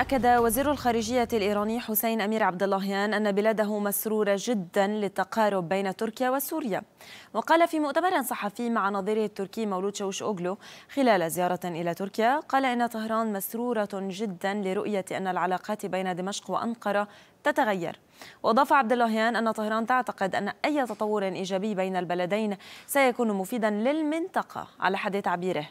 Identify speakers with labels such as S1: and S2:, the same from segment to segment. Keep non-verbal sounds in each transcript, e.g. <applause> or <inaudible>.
S1: أكد وزير الخارجية الإيراني حسين أمير عبد اللهيان أن بلاده مسرورة جدا للتقارب بين تركيا وسوريا وقال في مؤتمر صحفي مع نظيره التركي مولود شوش أوغلو خلال زيارة إلى تركيا قال إن طهران مسرورة جدا لرؤية أن العلاقات بين دمشق وأنقرة تتغير واضاف عبد اللهيان ان طهران تعتقد ان اي تطور ايجابي بين البلدين سيكون مفيدا للمنطقه على حد تعبيره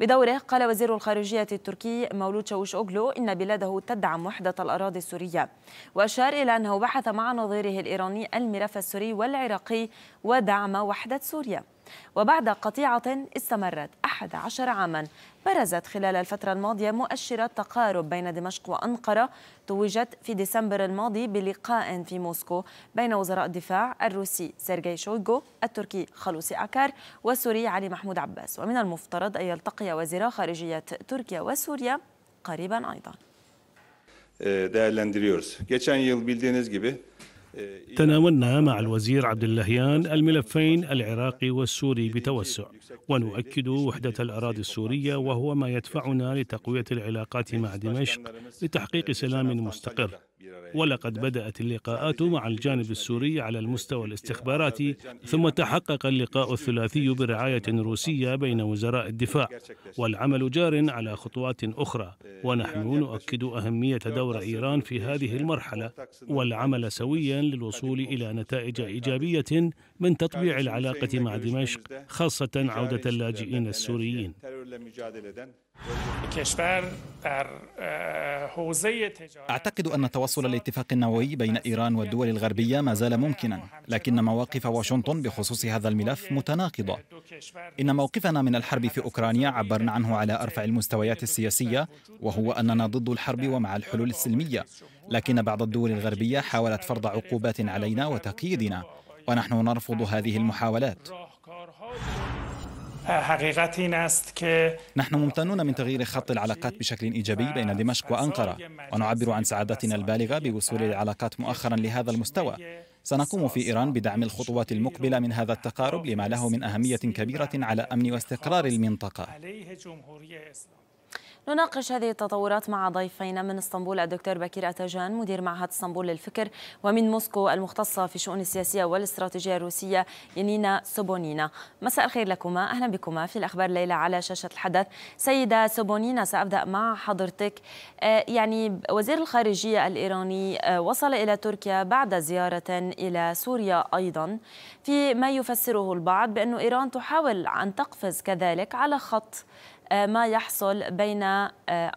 S1: بدوره قال وزير الخارجية التركي مولود شاوش أوغلو إن بلاده تدعم وحدة الأراضي السورية وأشار إلى أنه بحث مع نظيره الإيراني الملف السوري والعراقي ودعم وحدة سوريا وبعد قطيعة استمرت 11 عاما برزت خلال الفترة الماضية مؤشرات تقارب بين دمشق وأنقرة توجت في ديسمبر الماضي بلقاء في موسكو بين وزراء الدفاع الروسي سيرجي شويغو التركي خلوصي أكار والسوري علي محمود عباس ومن المفترض أن يلتقي وزيرا خارجية تركيا وسوريا قريبا أيضا
S2: değerlendiriyoruz. Geçen yıl bildiğiniz gibi تناولنا مع الوزير عبد اللهيان الملفين العراقي والسوري بتوسع ونؤكد وحدة الأراضي السورية وهو ما يدفعنا لتقوية العلاقات مع دمشق لتحقيق سلام مستقر ولقد بدأت اللقاءات مع الجانب السوري على المستوى الاستخباراتي ثم تحقق اللقاء الثلاثي برعاية روسية بين وزراء الدفاع والعمل جار على خطوات أخرى آه، يعني ونحن نؤكد أهمية دور إيران في هذه يعني المرحلة والعمل سويا للوصول إلى نتائج إيجابية من تطبيع العلاقة مع دمشق خاصة عودة اللاجئين السوريين آه، أعتقد أن توصل الاتفاق النووي بين إيران والدول الغربية ما زال ممكنا لكن مواقف واشنطن بخصوص هذا الملف متناقضة إن موقفنا من الحرب في أوكرانيا عبرنا عنه على أرفع المستويات السياسية وهو أننا ضد الحرب ومع الحلول السلمية لكن بعض الدول الغربية حاولت فرض عقوبات علينا وتقييدنا ونحن نرفض هذه المحاولات حقیقت این است که نحن ممتنون من تغيير خط العلاقات بشكل إيجابي بين دمشق وأنقرة ونعبر عن سعادتنا البالغة بوصول العلاقات مؤخرا لهذا المستوى سنقوم في إيران بدعم الخطوات المقبلة من هذا التقارب لما له من أهمية كبيرة على أمن واستقرار المنطقة
S1: نناقش هذه التطورات مع ضيفينا من اسطنبول الدكتور بكير أتاجان مدير معهد اسطنبول للفكر ومن موسكو المختصة في الشؤون السياسية والاستراتيجية الروسية ينينا سوبونينا مساء الخير لكما أهلا بكما في الأخبار الليلة على شاشة الحدث سيدة سوبونينا سأبدأ مع حضرتك آه، يعني وزير الخارجية الإيراني آه، وصل إلى تركيا بعد زيارة إلى سوريا أيضا في ما يفسره البعض بانه إيران تحاول أن تقفز كذلك على خط ما يحصل بين آه،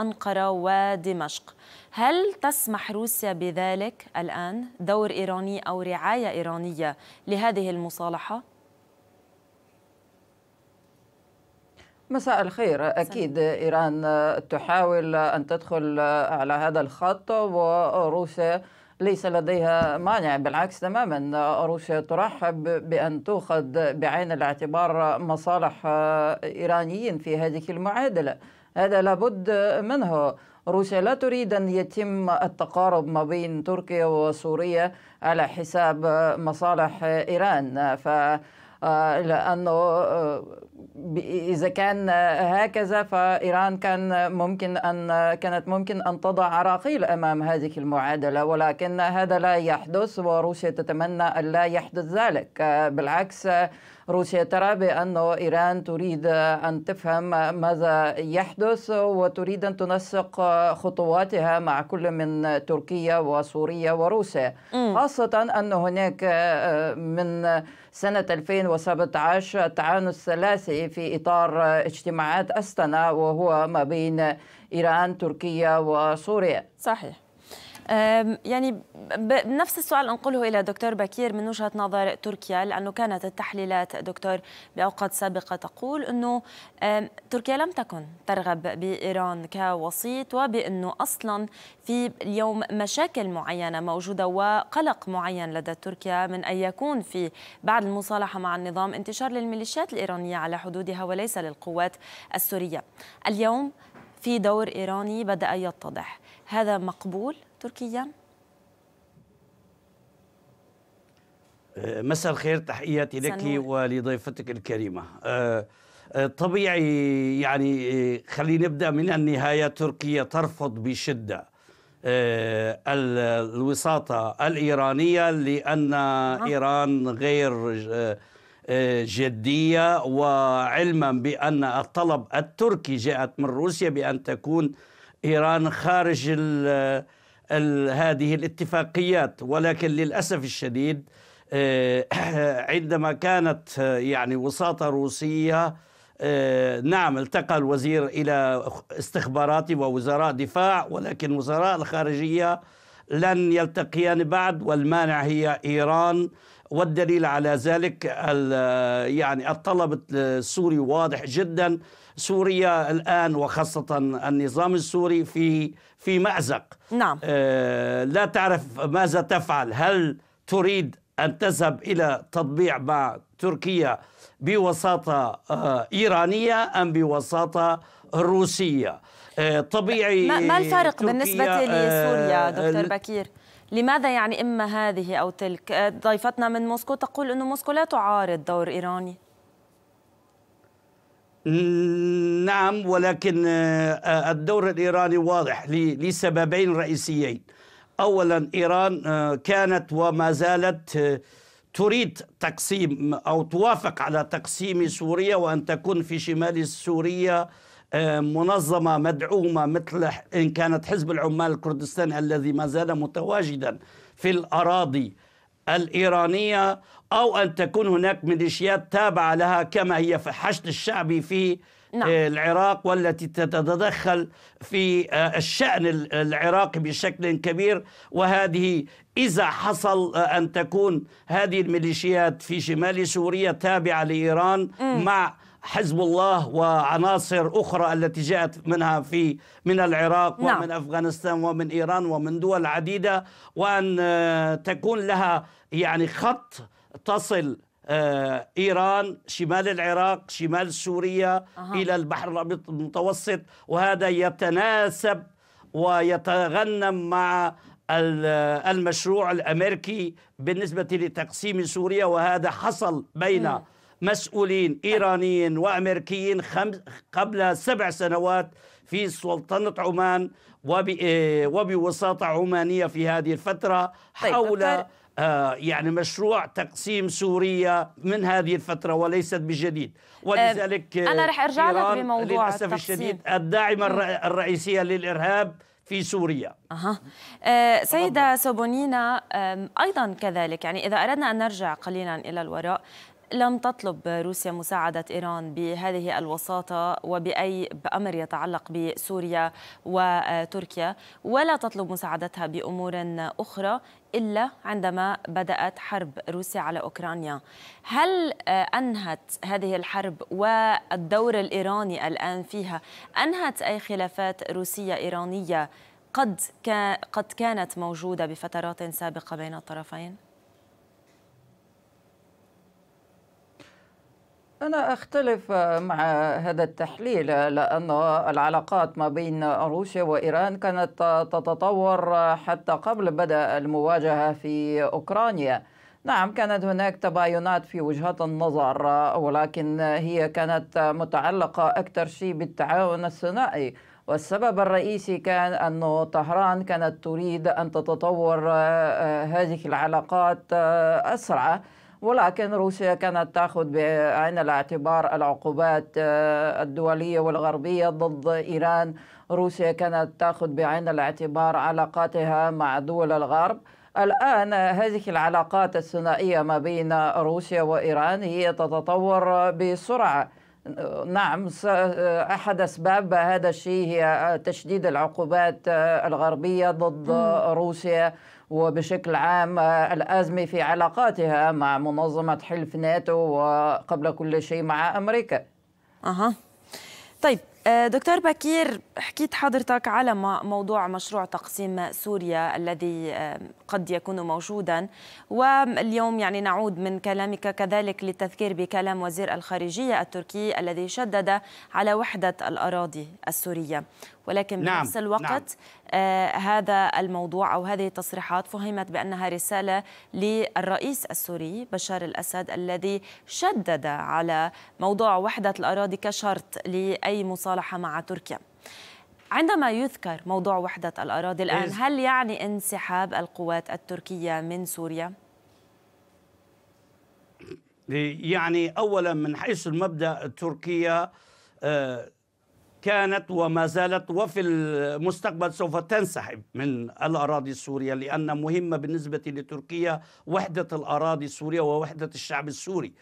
S1: أنقرة ودمشق هل تسمح روسيا بذلك الآن دور إيراني أو رعاية إيرانية لهذه المصالحة؟
S3: مساء الخير أكيد إيران تحاول أن تدخل على هذا الخط وروسيا ليس لديها مانع بالعكس تماما روسيا ترحب بأن تؤخذ بعين الاعتبار مصالح إيرانيين في هذه المعادلة هذا لابد منه روسيا لا تريد أن يتم التقارب ما بين تركيا وسوريا على حساب مصالح إيران ف لأنه آه، إذا كان هكذا فإيران كان ممكن أن كانت ممكن أن تضع عراقيل أمام هذه المعادلة ولكن هذا لا يحدث وروسيا تتمنى ألا يحدث ذلك بالعكس روسيا ترى بأنه إيران تريد أن تفهم ماذا يحدث وتريد أن تنسق خطواتها مع كل من تركيا وسوريا وروسيا خاصة أن هناك آه، من سنة 2017 التعاون الثلاثي في إطار اجتماعات أستنا وهو ما بين إيران تركيا وسوريا
S1: صحيح يعني بنفس السؤال انقله الى دكتور بكير من وجهه نظر تركيا لانه كانت التحليلات دكتور باوقات سابقه تقول انه تركيا لم تكن ترغب بايران كوسيط وبانه اصلا في اليوم مشاكل معينه موجوده وقلق معين لدى تركيا من ان يكون في بعد المصالحه مع النظام انتشار للميليشيات الايرانيه على حدودها وليس للقوات السوريه اليوم في دور إيراني بدأ يتضح هذا مقبول تركيا؟
S2: مساء الخير تحياتي لك ولضيفتك الكريمة أه، أه، طبيعي يعني أه، خلينا نبدأ من النهاية تركيا ترفض بشدة الوساطة الإيرانية لأن نعم. إيران غير آه، جديه وعلما بان الطلب التركي جاءت من روسيا بان تكون ايران خارج الـ آه، الـ هذه الاتفاقيات ولكن للاسف الشديد آه، <clears throat> عندما كانت يعني وساطه روسيه نعم التقى الوزير الى استخبارات ووزراء دفاع ولكن وزراء الخارجيه لن يلتقيان بعد والمانع هي ايران والدليل على ذلك يعني الطلب السوري واضح جدا سوريا الآن وخاصة النظام السوري في في مأزق نعم. آه، لا تعرف ماذا تفعل هل تريد أن تذهب إلى تطبيع مع تركيا بوساطة آه، إيرانية أم بوساطة روسية آه، طبيعي ما الفرق بالنسبة لسوريا دكتور
S1: بكير لماذا يعني إما هذه أو تلك آه، ضيفتنا من موسكو تقول أن موسكو لا تعارض دور إيراني
S2: نعم ولكن آه، آه، الدور الإيراني واضح لسببين رئيسيين أولا إيران كانت وما زالت تريد تقسيم أو توافق على تقسيم سوريا وأن تكون في شمال سوريا منظمة مدعومة مثل إن كانت حزب العمال الكردستاني الذي ما زال متواجدا في الأراضي الإيرانية أو أن تكون هناك ميليشيات تابعة لها كما هي في الحشد الشعبي في نعم. آه، العراق والتي تتدخل في آه، الشأن العراقي بشكل كبير وهذه إذا حصل آه، أن تكون هذه الميليشيات في شمال سوريا تابعة لإيران م. مع حزب الله وعناصر أخرى التي جاءت منها في من العراق نعم. ومن أفغانستان ومن إيران ومن دول عديدة وأن آه، تكون لها يعني خط تصل آه، إيران شمال العراق شمال سوريا أه. إلى البحر الابيض المتوسط وهذا يتناسب ويتغنم مع آه، المشروع الامريكي بالنسبه لتقسيم سوريا وهذا حصل بين م. مسؤولين إيرانيين وأمريكيين خمس قبل سبع سنوات في سلطنة عمان آه، وبوساطة عمانية في هذه الفترة طيب، حول آه يعني مشروع تقسيم سوريا من هذه الفترة وليست بجديد آه، ولذلك آه، أنا رح أرجع لك بموضوع للأسف التقسيم. الشديد الداعمة الرئيسية للإرهاب في سوريا
S1: أها. آه سيدة سوبونينا أيضا كذلك يعني إذا أردنا أن نرجع قليلا إلى الوراء لم تطلب روسيا مساعدة إيران بهذه الوساطة وبأي أمر يتعلق بسوريا وتركيا ولا تطلب مساعدتها بأمور أخرى إلا عندما بدأت حرب روسيا على أوكرانيا هل أنهت هذه الحرب والدور الإيراني الآن فيها أنهت أي خلافات روسية إيرانية قد قد كانت موجودة بفترات سابقة بين الطرفين؟
S3: أنا أختلف مع هذا التحليل لأن العلاقات ما بين روسيا وإيران كانت تتطور حتى قبل بدء المواجهة في أوكرانيا نعم كانت هناك تباينات في وجهات النظر ولكن هي كانت متعلقة أكثر شيء بالتعاون الصناعي والسبب الرئيسي كان أن طهران كانت تريد أن تتطور آه، هذه العلاقات آه، أسرع ولكن روسيا كانت تأخذ بعين الاعتبار العقوبات آه، الدولية والغربية ضد إيران روسيا كانت تأخذ بعين الاعتبار علاقاتها مع دول الغرب الآن هذه العلاقات الثنائية ما بين روسيا وإيران هي تتطور بسرعة نعم آه، أحد أسباب هذا الشيء هي تشديد العقوبات آه، الغربية ضد روسيا وبشكل عام آه، الأزمة في علاقاتها مع منظمة حلف ناتو وقبل كل شيء مع أمريكا أها
S1: طيب آه، دكتور بكير حكيت حضرتك على موضوع مشروع تقسيم سوريا الذي آه، قد يكون موجودا واليوم يعني نعود من كلامك كذلك للتذكير بكلام وزير الخارجية التركي الذي شدد على وحدة الأراضي السورية ولكن نعم. بنفس نعم. الوقت نعم. آه هذا الموضوع أو هذه التصريحات فهمت بأنها رسالة للرئيس السوري بشار الأسد الذي شدد على موضوع وحدة الأراضي كشرط لأي مصالحة مع تركيا عندما يذكر موضوع وحدة الأراضي الآن هل يعني انسحاب القوات التركية من سوريا؟
S2: يعني أولا من حيث المبدأ تركيا آه، كانت وما زالت وفي المستقبل سوف تنسحب من الأراضي السورية لأن مهمة بالنسبة لتركيا وحدة الأراضي السورية ووحدة الشعب السوري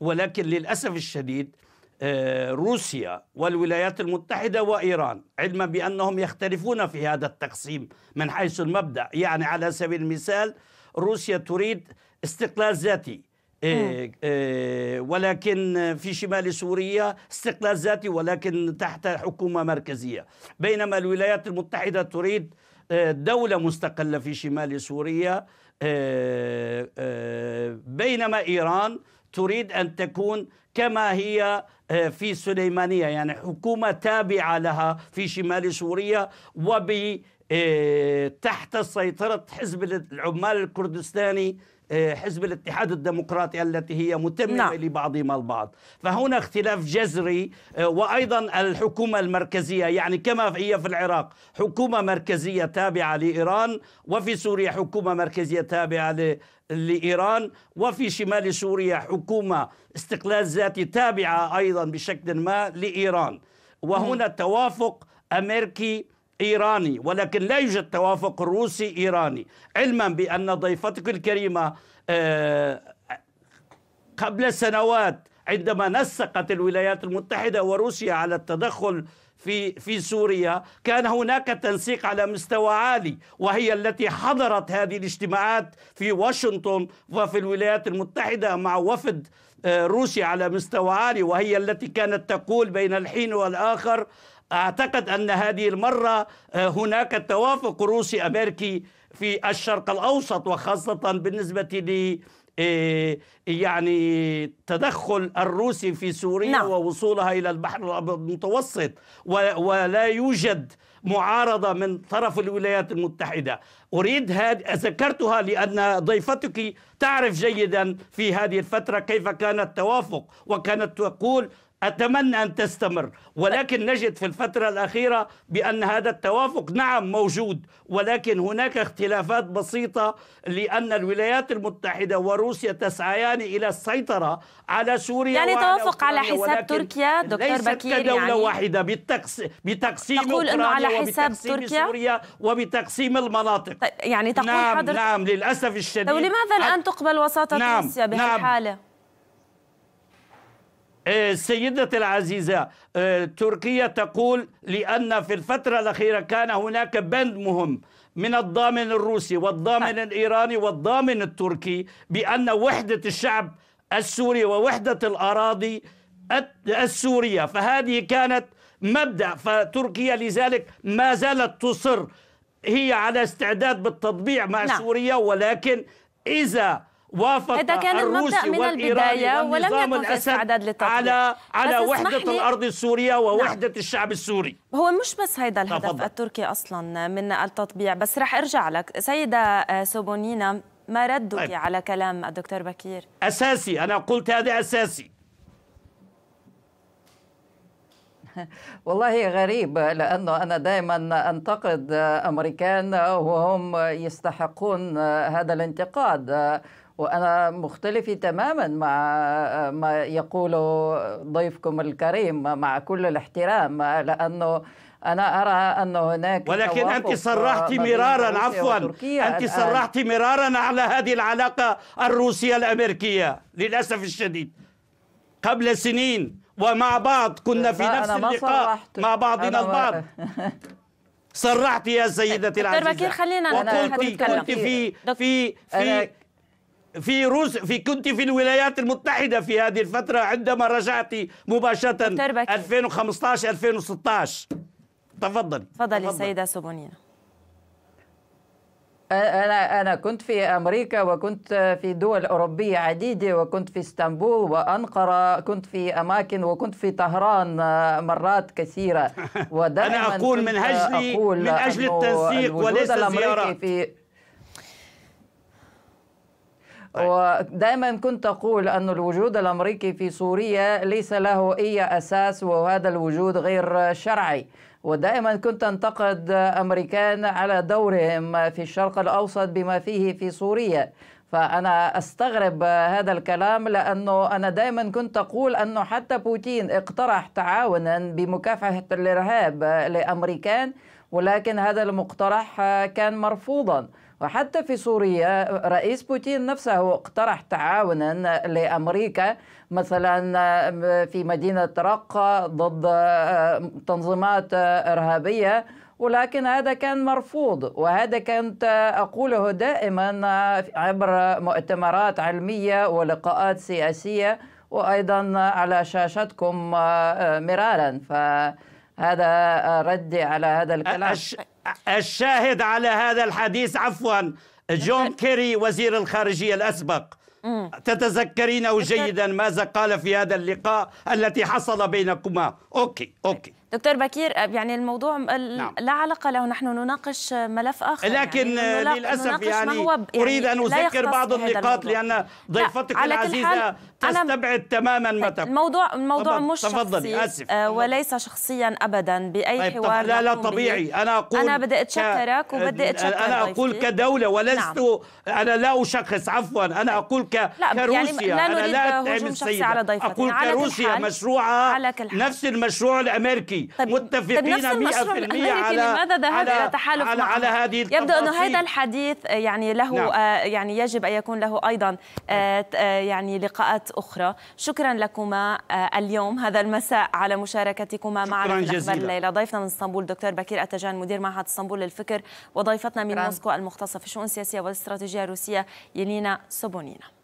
S2: ولكن للأسف الشديد آه، روسيا والولايات المتحدة وإيران علما بأنهم يختلفون في هذا التقسيم من حيث المبدأ يعني على سبيل المثال روسيا تريد استقلال ذاتي إيه إيه ولكن في شمال سوريا استقلال ذاتي ولكن تحت حكومة مركزية بينما الولايات المتحدة تريد إيه، دولة مستقلة في شمال سوريا إيه، إيه، بينما إيران تريد أن تكون كما هي في سليمانية يعني حكومة تابعة لها في شمال سوريا وب إيه، تحت سيطرة حزب العمال الكردستاني إيه، حزب الاتحاد الديمقراطي التي هي متممة نعم. لبعضهم البعض فهنا اختلاف جذري إيه، وأيضا الحكومة المركزية يعني كما هي في العراق حكومة مركزية تابعة لإيران وفي سوريا حكومة مركزية تابعة ل... لإيران وفي شمال سوريا حكومة استقلال ذاتي تابعة أيضا بشكل ما لإيران وهنا توافق أمريكي إيراني ولكن لا يوجد توافق روسي إيراني علما بأن ضيفتك الكريمة آه، قبل سنوات عندما نسقت الولايات المتحدة وروسيا على التدخل في في سوريا كان هناك تنسيق على مستوى عالي وهي التي حضرت هذه الاجتماعات في واشنطن وفي الولايات المتحدة مع وفد آه، روسيا على مستوى عالي وهي التي كانت تقول بين الحين والآخر أعتقد أن هذه المرة آه، هناك توافق روسي أمريكي في الشرق الأوسط وخاصة بالنسبة ل آه، يعني تدخل الروسي في سوريا نعم. ووصولها إلى البحر الأبيض المتوسط ولا يوجد معارضة من طرف الولايات المتحدة أريد ذكرتها لأن ضيفتك تعرف جيدا في هذه الفترة كيف كان التوافق وكانت تقول أتمنى أن تستمر ولكن نجد في الفترة الأخيرة بأن هذا التوافق نعم موجود ولكن هناك اختلافات بسيطة لأن الولايات المتحدة وروسيا تسعيان إلى السيطرة على سوريا يعني توافق على حساب تركيا دكتور بكير كدولة يعني واحدة بتقس... بتقسيم تقول أنه على حساب تركيا سوريا وبتقسيم
S1: المناطق طيب، يعني تقول نعم حضرتك نعم
S2: للأسف الشديد ولماذا طيب، الآن
S1: تقبل وساطة نعم روسيا بهالحالة نعم
S2: آه، سيدتي العزيزة آه، تركيا تقول لأن في الفترة الأخيرة كان هناك بند مهم من الضامن الروسي والضامن نعم. الإيراني والضامن التركي بأن وحدة الشعب السوري ووحدة الأراضي السورية فهذه كانت مبدأ فتركيا لذلك ما زالت تصر هي على استعداد بالتطبيع مع نعم. لا. سوريا ولكن إذا وافق يكن في استعداد الاسد على على وحده الارض السوريه نعم. ووحده نعم. الشعب السوري
S1: هو مش بس هيدا الهدف تفضل. التركي اصلا من التطبيع بس رح ارجع لك سيده آه، سوبونينا ما ردك طيب. على كلام الدكتور بكير
S2: اساسي انا قلت هذا اساسي
S3: <laughs> والله غريب لأنه أنا دائما أنتقد آه، أمريكان آه، وهم يستحقون هذا الانتقاد وأنا مختلفة تماما مع ما يقوله ضيفكم الكريم مع كل الاحترام لأنه أنا أرى أن هناك ولكن أنت صرحت مرارا عفوا أنت
S2: صرحت مرارا على هذه العلاقة الروسية الأمريكية للأسف الشديد قبل سنين ومع بعض كنا في نفس اللقاء مع بعضنا البعض <laughs> صرحت يا سيدتي العزيزة وقلت بكير في في في في روس في كنت في الولايات المتحده في هذه الفتره عندما رجعت مباشره 2015
S1: 2016 تفضلي تفضلي السيده سوبونينا
S3: أنا أنا كنت في أمريكا وكنت في دول أوروبية عديدة وكنت في اسطنبول وأنقرة كنت في أماكن وكنت في طهران مرات كثيرة <laughs> ودائما أنا أقول من أجل من أجل التنسيق وليس الزيارات طيب. ودائما كنت أقول أن الوجود الأمريكي في سوريا ليس له أي أساس وهذا الوجود غير شرعي ودائما كنت أنتقد أمريكان على دورهم في الشرق الأوسط بما فيه في سوريا فأنا أستغرب هذا الكلام لأنه أنا دائما كنت أقول أنه حتى بوتين اقترح تعاونا بمكافحة الإرهاب لأمريكان ولكن هذا المقترح كان مرفوضا وحتى في سوريا رئيس بوتين نفسه اقترح تعاونا لأمريكا مثلا في مدينة رقة ضد تنظيمات إرهابية ولكن هذا كان مرفوض وهذا كنت أقوله دائما عبر مؤتمرات علمية ولقاءات سياسية وأيضا على شاشتكم آه، مرارا ف هذا آه، ردي على هذا الكلام
S2: الشاهد على هذا الحديث عفوا جون نعم. كيري وزير الخارجية الأسبق تتذكرينه جيدا ماذا قال في هذا اللقاء التي حصل بينكما أوكي
S1: أوكي دكتور بكير يعني الموضوع نعم. لا علاقه له نحن نناقش ملف اخر يعني لكن يعني للاسف يعني, اريد ان اذكر بعض النقاط لان
S2: ضيفتك العزيزه
S1: تستبعد تماما ما الموضوع طيب، الموضوع طبعًا. مش تفضلي شخصي آسف. آه وليس شخصيا ابدا باي طيب حوار لا لا طبيعي انا اقول انا بدي اتشكرك وبدي اتشكر انا اقول
S2: كدوله ولست نعم. انا لا اشخص عفوا انا اقول ك... لا يعني كروسيا يعني لا نريد انا لا اتهم شخصي على ضيفتي. اقول كروسيا مشروعها نفس المشروع الامريكي طيب،, طيب متفقين 100% على لماذا ذهب الى تحالف على, على هذه يبدو انه
S1: هذا الحديث يعني له نعم. آه، يعني يجب ان يكون له ايضا آه، آه، يعني لقاءات اخرى شكرا لكما اليوم هذا المساء على مشاركتكما معنا في الاخبار الليله ضيفنا من اسطنبول دكتور بكير اتجان مدير معهد اسطنبول للفكر وضيفتنا من موسكو المختصه في الشؤون السياسيه والاستراتيجيه الروسيه يلينا سوبونينا